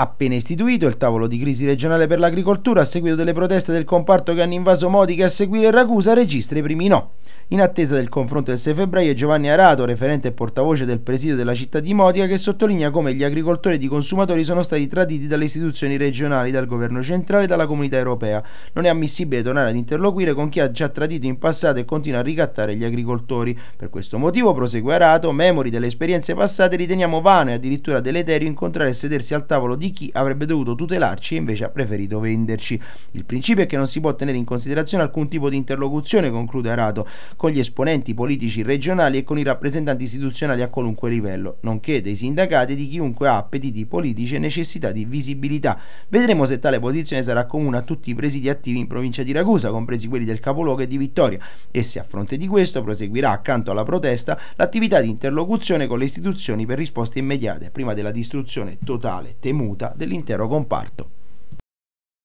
Appena istituito il tavolo di crisi regionale per l'agricoltura, a seguito delle proteste del comparto che hanno invaso Modica a seguire Ragusa, registra i primi no. In attesa del confronto del 6 febbraio, Giovanni Arato, referente e portavoce del presidio della città di Modica, che sottolinea come gli agricoltori e i consumatori sono stati traditi dalle istituzioni regionali, dal governo centrale e dalla comunità europea. Non è ammissibile tornare ad interloquire con chi ha già tradito in passato e continua a ricattare gli agricoltori. Per questo motivo, prosegue Arato, memori delle esperienze passate, riteniamo vano e addirittura deleterio incontrare e sedersi al tavolo di di chi avrebbe dovuto tutelarci e invece ha preferito venderci. Il principio è che non si può tenere in considerazione alcun tipo di interlocuzione, conclude Arato, con gli esponenti politici regionali e con i rappresentanti istituzionali a qualunque livello, nonché dei sindacati di chiunque ha appetiti politici e necessità di visibilità. Vedremo se tale posizione sarà comune a tutti i presidi attivi in provincia di Ragusa, compresi quelli del capoluogo e di Vittoria, e se a fronte di questo proseguirà accanto alla protesta l'attività di interlocuzione con le istituzioni per risposte immediate, prima della distruzione totale temuta tenuta dell'intero comparto.